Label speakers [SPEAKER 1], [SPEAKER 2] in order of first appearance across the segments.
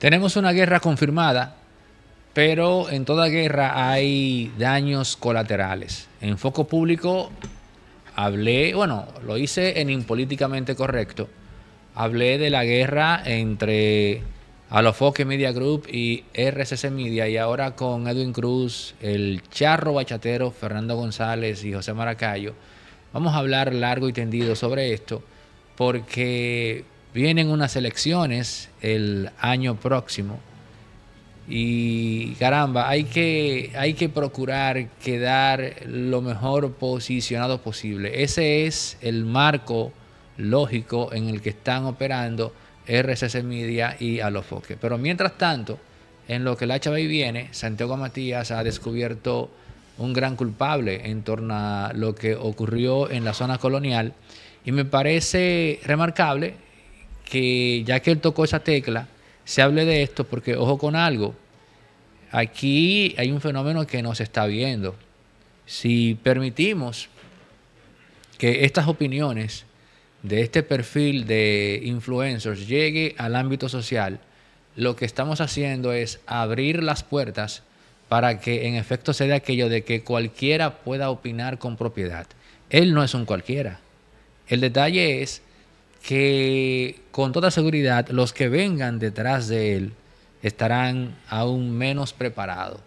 [SPEAKER 1] Tenemos una guerra confirmada, pero en toda guerra hay daños colaterales. En foco público hablé, bueno, lo hice en Impolíticamente Correcto, hablé de la guerra entre Alofoque Media Group y RCC Media y ahora con Edwin Cruz, el charro bachatero Fernando González y José Maracayo. Vamos a hablar largo y tendido sobre esto porque Vienen unas elecciones el año próximo y caramba, hay que, hay que procurar quedar lo mejor posicionado posible. Ese es el marco lógico en el que están operando RCC Media y Alofoque. Pero mientras tanto, en lo que la HBI viene, Santiago Matías ha descubierto un gran culpable en torno a lo que ocurrió en la zona colonial y me parece remarcable que ya que él tocó esa tecla, se hable de esto, porque ojo con algo, aquí hay un fenómeno que nos está viendo. Si permitimos que estas opiniones de este perfil de influencers llegue al ámbito social, lo que estamos haciendo es abrir las puertas para que en efecto sea dé aquello de que cualquiera pueda opinar con propiedad. Él no es un cualquiera. El detalle es que con toda seguridad los que vengan detrás de él estarán aún menos preparados.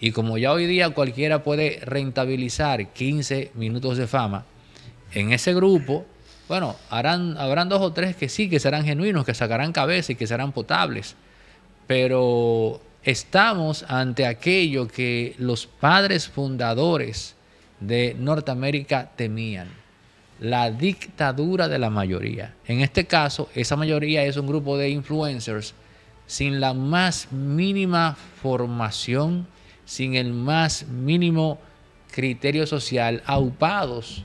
[SPEAKER 1] Y como ya hoy día cualquiera puede rentabilizar 15 minutos de fama, en ese grupo, bueno, harán, habrán dos o tres que sí, que serán genuinos, que sacarán cabeza y que serán potables. Pero estamos ante aquello que los padres fundadores de Norteamérica temían la dictadura de la mayoría. En este caso, esa mayoría es un grupo de influencers sin la más mínima formación, sin el más mínimo criterio social, aupados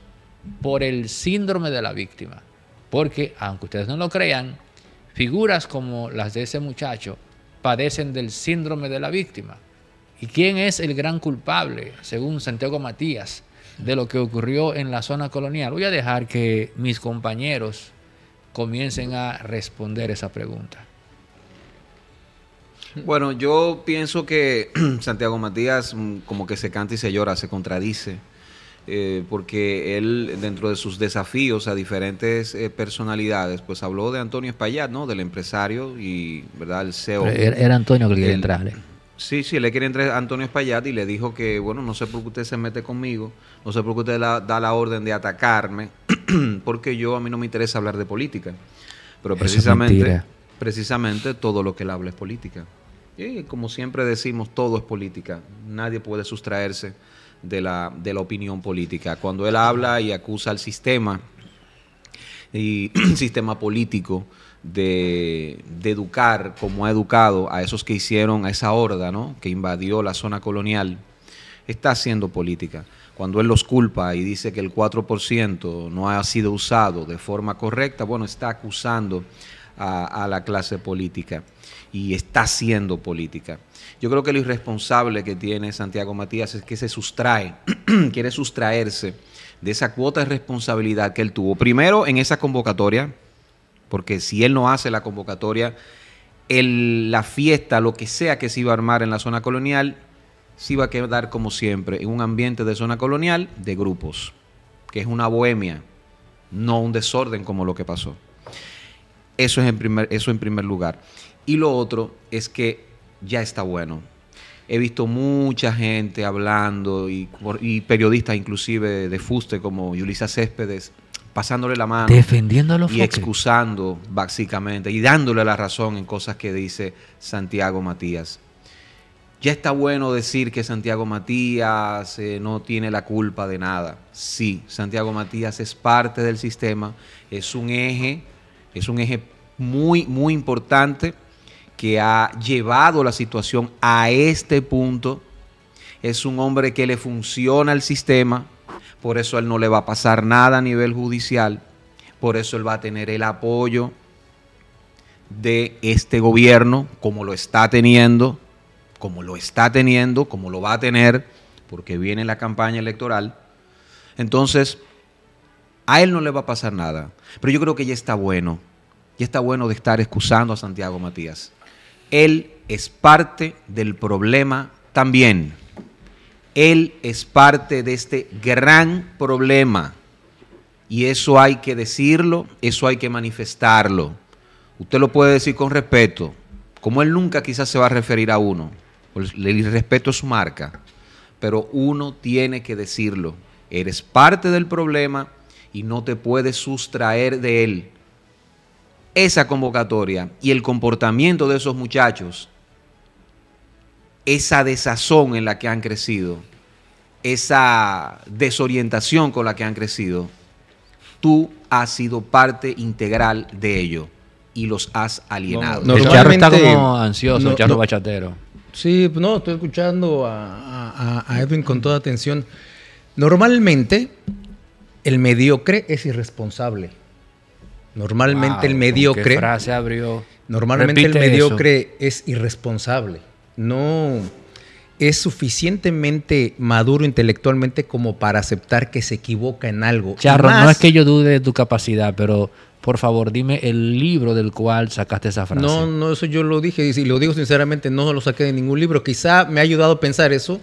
[SPEAKER 1] por el síndrome de la víctima. Porque, aunque ustedes no lo crean, figuras como las de ese muchacho padecen del síndrome de la víctima. ¿Y quién es el gran culpable, según Santiago Matías? de lo que ocurrió en la zona colonial. Voy a dejar que mis compañeros comiencen a responder esa pregunta.
[SPEAKER 2] Bueno, yo pienso que Santiago Matías mm, como que se canta y se llora, se contradice, eh, porque él dentro de sus desafíos a diferentes eh, personalidades, pues habló de Antonio Espaillat, ¿no? Del empresario y, ¿verdad? El CEO. Era, era Antonio que quería entrarle. ¿eh? Sí, sí, le quiere entrar Antonio Espaillat y le dijo que, bueno, no sé por qué usted se mete conmigo, no sé por qué usted da la orden de atacarme, porque yo a mí no me interesa hablar de política. Pero precisamente, precisamente todo lo que él habla es política. Y como siempre decimos, todo es política. Nadie puede sustraerse de la, de la opinión política. Cuando él habla y acusa al sistema y sistema político, de, educar como ha educado a esos que hicieron, a esa horda que invadió la zona colonial, está haciendo política. Cuando él los culpa y dice que el 4% no ha sido usado de forma correcta, bueno, está acusando a, a, la clase política y está haciendo política. Yo creo que lo irresponsable que tiene Santiago Matías es que se sustrae, quiere sustraerse de esa cuota de responsabilidad que él tuvo. Primero en esa convocatoria, porque si él no hace la convocatoria, la fiesta, lo que sea que se iba a armar en la zona colonial, se iba a quedar como siempre, en un ambiente de zona colonial de grupos, que es una bohemia, no un desorden como lo que pasó. Eso, es en primer, eso en primer lugar. Y lo otro es que ya está bueno. He visto mucha gente hablando y, y periodistas inclusive de fuste como Yulisa Céspedes pasándole la mano. Y excusando, básicamente, y dándole la razón en cosas que dice Santiago Matías. Ya está bueno decir que Santiago Matías eh, no tiene la culpa de nada. Sí, Santiago Matías es parte del sistema, es un eje, es un eje muy, muy importante que ha llevado la situación a este punto. Es un hombre que le funciona al sistema, por eso a él no le va a pasar nada a nivel judicial, por eso él va a tener el apoyo de este gobierno, como lo está teniendo, como lo está teniendo, como lo va a tener, porque viene la campaña electoral. Entonces, a él no le va a pasar nada. Pero yo creo que ya está bueno, ya está bueno de estar excusando a Santiago Matías. Él es parte del problema también. Él es parte de este gran problema. Y eso hay que decirlo, eso hay que manifestarlo. Usted lo puede decir con respeto, como él nunca quizás se va a referir a uno. El respeto es su marca, pero uno tiene que decirlo. Eres parte del problema y no te puedes sustraer de él. Esa convocatoria y el comportamiento de esos muchachos esa desazón en la que han crecido, esa desorientación con la que han crecido, tú has sido parte integral de ello y los has alienado. el charro está como ansioso, charro bachatero.
[SPEAKER 3] Sí, no, estoy escuchando a, Edwin con toda atención. Normalmente el mediocre es irresponsable. Normalmente el mediocre. Qué frase abrió. Normalmente el mediocre es irresponsable no es suficientemente maduro intelectualmente como para
[SPEAKER 1] aceptar que se equivoca en algo. Charro, no es que yo dude de tu capacidad, pero por favor, dime el libro del cual sacaste esa frase. No,
[SPEAKER 3] no, eso yo lo dije y lo digo sinceramente, no lo saqué de ningún libro. Quizá me ha ayudado a pensar eso.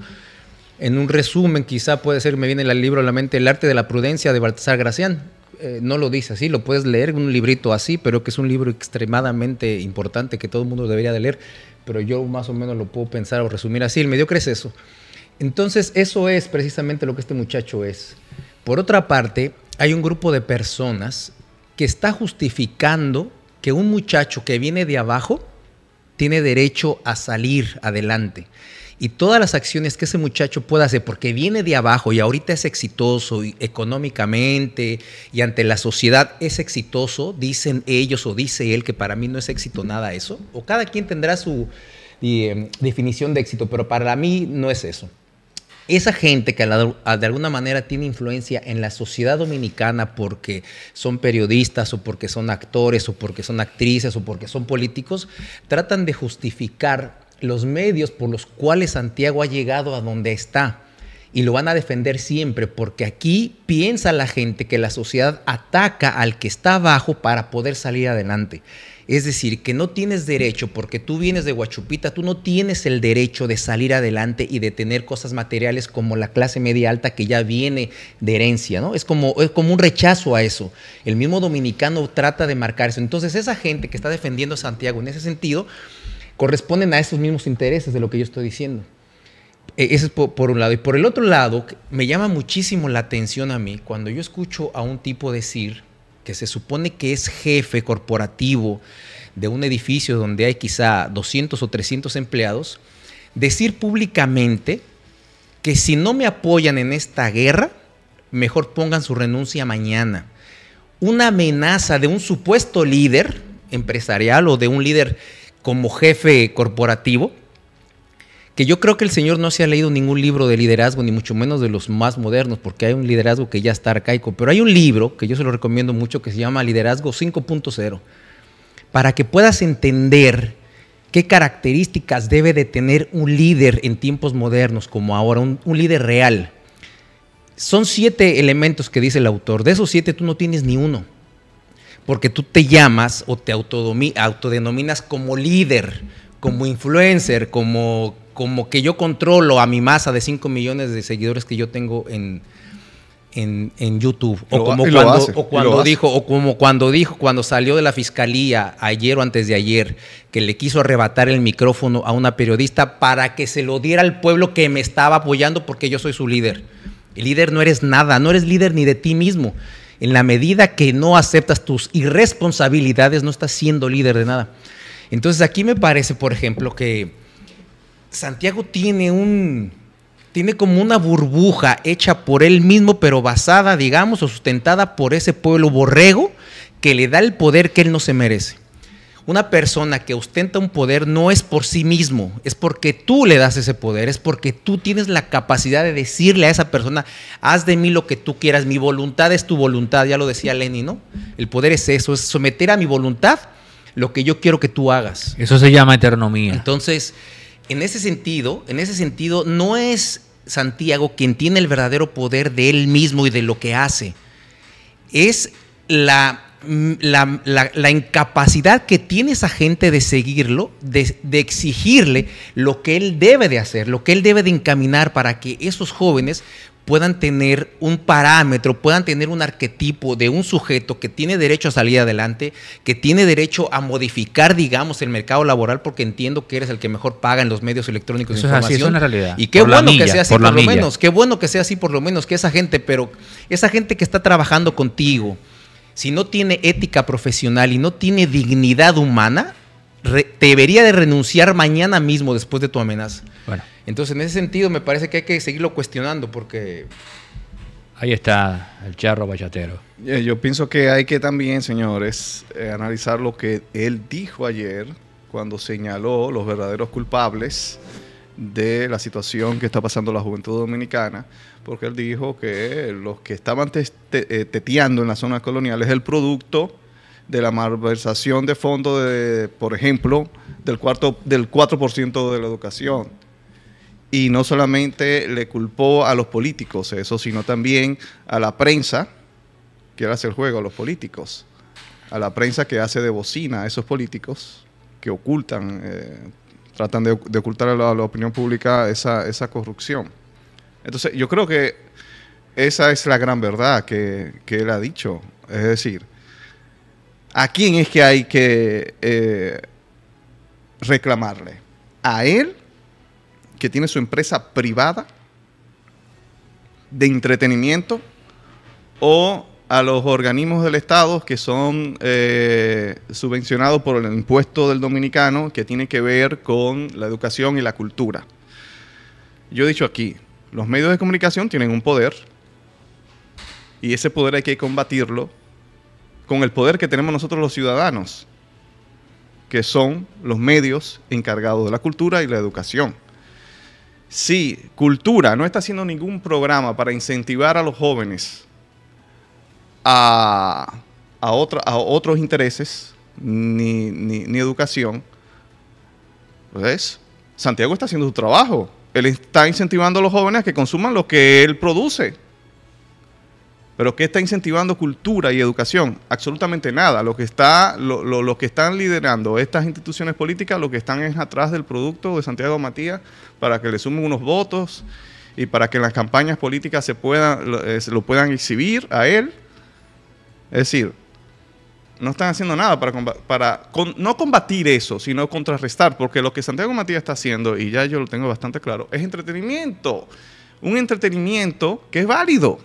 [SPEAKER 3] En un resumen, quizá puede ser, me viene el libro a la mente, El arte de la prudencia de Baltasar Gracián. Eh, no lo dice así, lo puedes leer un librito así, pero que es un libro extremadamente importante que todo el mundo debería de leer pero yo más o menos lo puedo pensar o resumir así. El mediocre es eso. Entonces, eso es precisamente lo que este muchacho es. Por otra parte, hay un grupo de personas que está justificando que un muchacho que viene de abajo tiene derecho a salir adelante y todas las acciones que ese muchacho pueda hacer, porque viene de abajo y ahorita es exitoso económicamente y ante la sociedad es exitoso, dicen ellos o dice él que para mí no es éxito nada eso, o cada quien tendrá su eh, definición de éxito, pero para mí no es eso. Esa gente que de alguna manera tiene influencia en la sociedad dominicana porque son periodistas o porque son actores o porque son actrices o porque son políticos, tratan de justificar los medios por los cuales Santiago ha llegado a donde está. Y lo van a defender siempre, porque aquí piensa la gente que la sociedad ataca al que está abajo para poder salir adelante. Es decir, que no tienes derecho, porque tú vienes de Guachupita, tú no tienes el derecho de salir adelante y de tener cosas materiales como la clase media alta que ya viene de herencia, ¿no? Es como, es como un rechazo a eso. El mismo dominicano trata de marcar eso Entonces, esa gente que está defendiendo a Santiago en ese sentido, corresponden a esos mismos intereses de lo que yo estoy diciendo. E, Eso es por, por, un lado. Y por el otro lado, me llama muchísimo la atención a mí cuando yo escucho a un tipo decir que se supone que es jefe corporativo de un edificio donde hay quizá 200 o 300 empleados, decir públicamente que si no me apoyan en esta guerra, mejor pongan su renuncia mañana. Una amenaza de un supuesto líder empresarial o de un líder como jefe corporativo, que yo creo que el Señor no se ha leído ningún libro de liderazgo, ni mucho menos de los más modernos, porque hay un liderazgo que ya está arcaico, pero hay un libro que yo se lo recomiendo mucho que se llama Liderazgo 5.0, para que puedas entender qué características debe de tener un líder en tiempos modernos como ahora, un, líder real. Son siete elementos que dice el autor, de esos siete tú no tienes ni uno porque tú te llamas o te autodenominas como líder, como influencer, como, como que yo controlo a mi masa de 5 millones de seguidores que yo tengo en, en, YouTube. O como cuando, dijo, o como cuando dijo, cuando salió de la fiscalía ayer o antes de ayer, que le quiso arrebatar el micrófono a una periodista para que se lo diera al pueblo que me estaba apoyando porque yo soy su líder. El líder no eres nada, no eres líder ni de ti mismo. En la medida que no aceptas tus irresponsabilidades, no estás siendo líder de nada. Entonces aquí me parece, por ejemplo, que Santiago tiene un tiene como una burbuja hecha por él mismo, pero basada, digamos, o sustentada por ese pueblo borrego que le da el poder que él no se merece una persona que ostenta un poder no es por sí mismo, es porque tú le das ese poder, es porque tú tienes la capacidad de decirle a esa persona, haz de mí lo que tú quieras, mi voluntad es tu voluntad, ya lo decía Lenin, ¿no? El poder es eso, es someter a mi voluntad lo que yo quiero que tú hagas.
[SPEAKER 1] Eso se llama eternomía.
[SPEAKER 3] Entonces, en ese sentido, en ese sentido no es Santiago quien tiene el verdadero poder de él mismo y de lo que hace. Es la la, incapacidad que tiene esa gente de seguirlo, de, exigirle lo que él debe de hacer, lo que él debe de encaminar para que esos jóvenes puedan tener un parámetro, puedan tener un arquetipo de un sujeto que tiene derecho a salir adelante, que tiene derecho a modificar, digamos, el mercado laboral, porque entiendo que eres el que mejor paga en los medios electrónicos de información. Es así, es una realidad. Y qué bueno que sea así por, lo menos, qué bueno que sea así por lo menos, que esa gente, pero esa gente que está trabajando contigo, si no tiene ética profesional y no tiene dignidad humana, debería de renunciar mañana mismo después de tu amenaza. Entonces, en ese sentido, me parece que hay que seguirlo cuestionando porque...
[SPEAKER 1] Ahí está el charro bachatero.
[SPEAKER 4] Eh, yo pienso que hay que también, señores, eh, analizar lo que él dijo ayer cuando señaló los verdaderos culpables de la situación que está pasando la juventud dominicana, porque él dijo que los que estaban eh, teteando en la zona colonial es el producto de la malversación de fondos, por ejemplo, del, 4% de la educación. Y no solamente le culpó a los políticos eso, sino también a la prensa, que hace el juego, a los políticos, a la prensa que hace de bocina a esos políticos que ocultan. Eh, tratan de, ocultar a la, opinión pública esa, corrupción. Entonces, yo creo que esa es la gran verdad que, él ha dicho. Es decir, ¿a quién es que hay que eh, reclamarle? ¿A él, que tiene su empresa privada de entretenimiento? ¿O a los organismos del Estado que son eh, subvencionados por el impuesto del dominicano que tiene que ver con la educación y la cultura. Yo he dicho aquí, los medios de comunicación tienen un poder y ese poder hay que combatirlo con el poder que tenemos nosotros los ciudadanos, que son los medios encargados de la cultura y la educación. Si cultura no está haciendo ningún programa para incentivar a los jóvenes a, a, a otros intereses ni, ni, educación. ¿Ves? Santiago está haciendo su trabajo. Él está incentivando a los jóvenes a que consuman lo que él produce. Pero ¿qué está incentivando cultura y educación? Absolutamente nada. Lo que, está, que están liderando estas instituciones políticas, lo que están es atrás del producto de Santiago Matías para que le sumen unos votos y para que en las campañas políticas se puedan, se lo puedan exhibir a él es decir, no están haciendo nada para, para no combatir eso, sino contrarrestar, porque lo que Santiago Matías está haciendo, y ya yo lo tengo bastante claro, es entretenimiento. Un entretenimiento que es válido.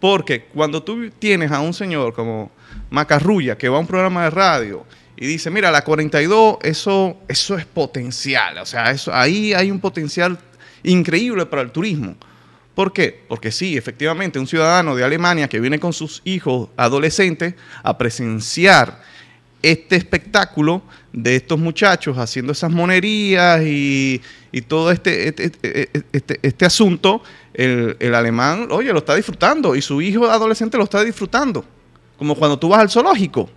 [SPEAKER 4] Porque cuando tú tienes a un señor como Macarrulla, que va a un programa de radio y dice, mira, la 42, eso, eso es potencial. O sea, eso, ahí hay un potencial increíble para el turismo. ¿Por qué? Porque sí, efectivamente, un ciudadano de Alemania que viene con sus hijos adolescentes a presenciar este espectáculo de estos muchachos haciendo esas monerías y, todo este este, este, este este, asunto, el, el alemán, oye, lo está disfrutando y su hijo adolescente lo está disfrutando. Como cuando tú vas al zoológico,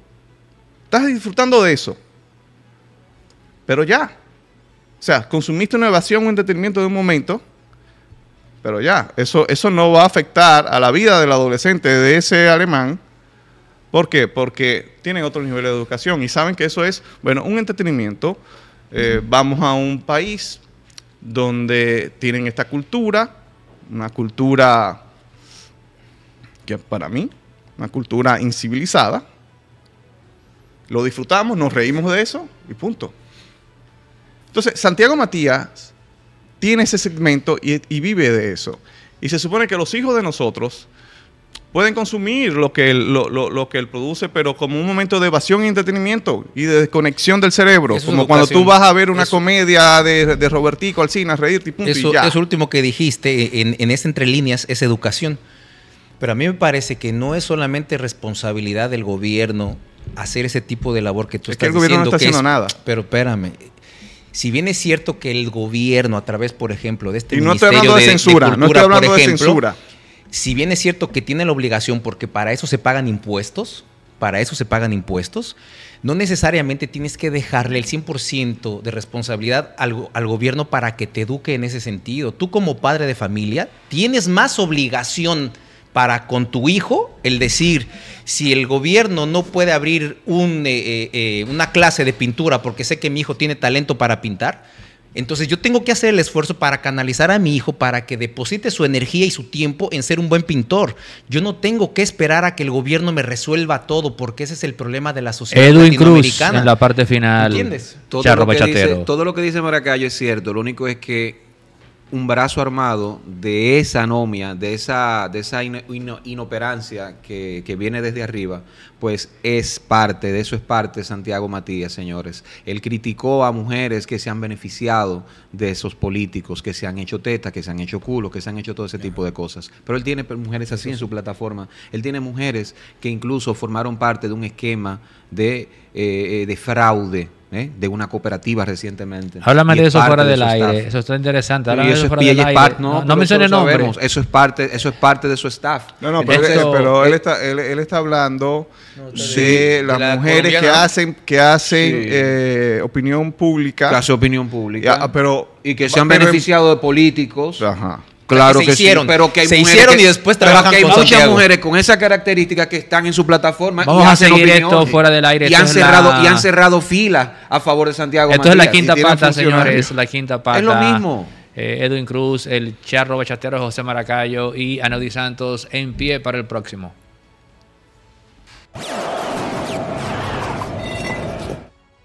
[SPEAKER 4] estás disfrutando de eso. Pero ya, o sea, consumiste una evasión o entretenimiento de un momento pero ya, eso, eso no va a afectar a la vida del adolescente de ese alemán. ¿Por qué? Porque tienen otro nivel de educación y saben que eso es, bueno, un entretenimiento. Eh, vamos a un país donde tienen esta cultura, una cultura que para mí, una cultura incivilizada. Lo disfrutamos, nos reímos de eso y punto. Entonces, Santiago Matías tiene ese segmento y, vive de eso. Y se supone que los hijos de nosotros pueden consumir lo que, él, lo, que él produce, pero como un momento de evasión y entretenimiento y de desconexión del cerebro. como cuando tú vas a ver una comedia de, de Robertico Alcina, reírte y, punto, eso, y
[SPEAKER 3] último que dijiste e, en, en ese entre líneas es educación. Pero a mí me parece que no es solamente responsabilidad del gobierno hacer ese tipo de labor que tú estás diciendo. que está haciendo nada. Pero espérame, si bien es cierto que el gobierno, a través, por ejemplo, de este y no estoy hablando de, censura, no estoy hablando de censura. Si bien es cierto que tiene la obligación, porque para eso se pagan impuestos, para eso se pagan impuestos, no necesariamente tienes que dejarle el 100% de responsabilidad al, gobierno para que te eduque en ese sentido. Tú como padre de familia tienes más obligación para con tu hijo el decir, si el gobierno no puede abrir eh, eh, eh, una clase de pintura porque sé que mi hijo tiene talento para pintar, entonces yo tengo que hacer el esfuerzo para canalizar a mi hijo para que deposite su energía y su tiempo en ser un buen pintor. Yo no tengo que esperar a que el gobierno me resuelva todo porque ese es el problema de la sociedad Edwin Cruz en la
[SPEAKER 1] parte final. ¿Entiendes? Todo, lo que dice,
[SPEAKER 2] todo lo que dice Maracayo es cierto. Lo único es que un brazo armado de esa anomia, de esa, inoperancia que, viene desde arriba, pues es parte, de eso es parte Santiago Matías, señores. Él criticó a mujeres que se han beneficiado de esos políticos, que se han hecho tetas, que se han hecho culos, que se han hecho todo ese tipo de cosas. Pero él tiene mujeres así en su plataforma. Él tiene mujeres que incluso formaron parte de un esquema de eh, eh, fraude ¿eh? de una cooperativa recientemente. Háblame de eso fuera del aire, eso está interesante. y eso, es, del no, no, no nombres. Eso es parte, eso es parte de su
[SPEAKER 4] staff. No, no, pero, él, pero él, está, él, está hablando de las mujeres que hacen, que hacen eh, opinión pública. Que hace opinión pública. pero,
[SPEAKER 2] y que se han beneficiado de políticos. Ajá Claro que, sí, pero que hay se hicieron y después trabajan hay muchas mujeres con esa característica que están en su plataforma. Vamos y a seguir esto fuera del aire. Y han, cerrado, y han cerrado filas
[SPEAKER 1] a favor de Santiago. Esto es la quinta pata, señores. La quinta pata. Es lo mismo. Eh, Edwin Cruz, el charro bachatero José Maracayo y Anaudi Santos en pie para el próximo.